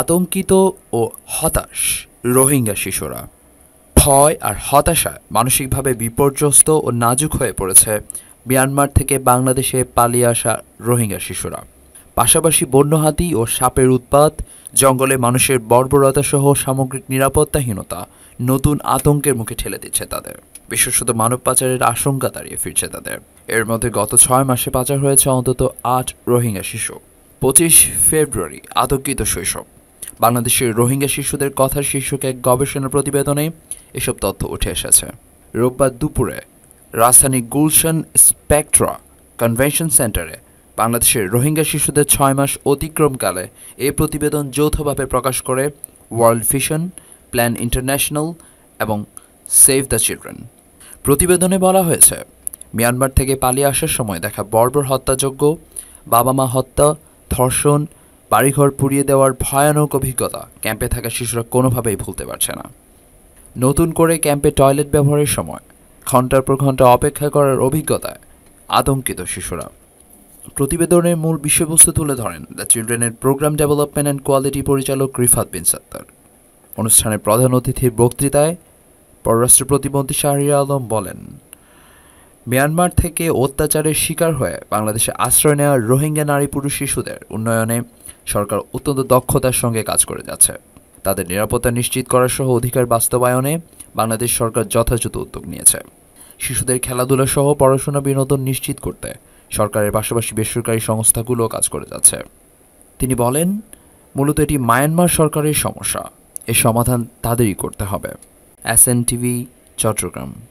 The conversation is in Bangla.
আতঙ্কিত ও হতাশ রোহিঙ্গা শিশুরা ভয় আর হতাশায় মানসিকভাবে বিপর্যস্ত ও নাজুক হয়ে পড়েছে মিয়ানমার থেকে বাংলাদেশে পালিয়ে আসা রোহিঙ্গা শিশুরা পাশাপাশি বন্য হাতি ও সাপের উৎপাত জঙ্গলে মানুষের বর্বরতা সহ সামগ্রিক নিরাপত্তাহীনতা নতুন আতঙ্কের মুখে ঠেলে দিচ্ছে তাদের বিশেষত মানব পাচারের আশঙ্কা দাঁড়িয়ে ফিরছে তাদের এর মধ্যে গত ছয় মাসে পাচার হয়েছে অন্তত আট রোহিঙ্গা শিশু পঁচিশ ফেব্রুয়ারি আতঙ্কিত শৈশব বাংলাদেশের রোহিঙ্গা শিশুদের কথা শীর্ষক এক গবেষণা প্রতিবেদনে এসব তথ্য উঠে এসেছে রোববার দুপুরে রাজধানী গুলশান স্পেকট্রা কনভেনশন সেন্টারে বাংলাদেশের রোহিঙ্গা শিশুদের ছয় মাস অতিক্রমকালে এ প্রতিবেদন যৌথভাবে প্রকাশ করে ওয়ার্ল্ড ভিশন প্ল্যান ইন্টারন্যাশনাল এবং সেভ দ্য চিলড্রেন প্রতিবেদনে বলা হয়েছে মিয়ানমার থেকে পালিয়ে আসার সময় দেখা বর্বর হত্যাযোগ্য বাবা মা হত্যা ধর্ষণ বাড়িঘর পুড়িয়ে দেওয়ার ভয়ানক অভিজ্ঞতা ক্যাম্পে থাকা শিশুরা কোনোভাবেই ভুলতে পারছে না নতুন করে ক্যাম্পে টয়লেট ব্যবহারের সময় ঘন্টার পর ঘন্টা অপেক্ষা করার অভিজ্ঞতায় আতঙ্কিত শিশুরা প্রতিবেদনের মূল বিষয়বস্তু তুলে ধরেন দ্য চিলড্রেনের প্রোগ্রাম ডেভেলপমেন্ট অ্যান্ড কোয়ালিটি পরিচালক রিফাত বিন সত্তর অনুষ্ঠানে প্রধান অতিথির বক্তৃতায় পররাষ্ট্র প্রতিমন্ত্রী শাহরিয়া আলম বলেন মিয়ানমার থেকে অত্যাচারের শিকার হয়ে বাংলাদেশে আশ্রয় নেওয়া রোহিঙ্গা নারী পুরুষ শিশুদের উন্নয়নে সরকার অত্যন্ত দক্ষতার সঙ্গে কাজ করে যাচ্ছে তাদের নিরাপত্তা নিশ্চিত করা সহ অধিকার বাস্তবায়নে বাংলাদেশ সরকার যথাযথ উদ্যোগ নিয়েছে শিশুদের খেলাধুলা সহ পড়াশোনা বিনোদন নিশ্চিত করতে সরকারের পাশাপাশি বেসরকারি সংস্থাগুলোও কাজ করে যাচ্ছে তিনি বলেন মূলত এটি মায়ানমার সরকারের সমস্যা এর সমাধান তাদেরই করতে হবে এস এন টিভি চট্টগ্রাম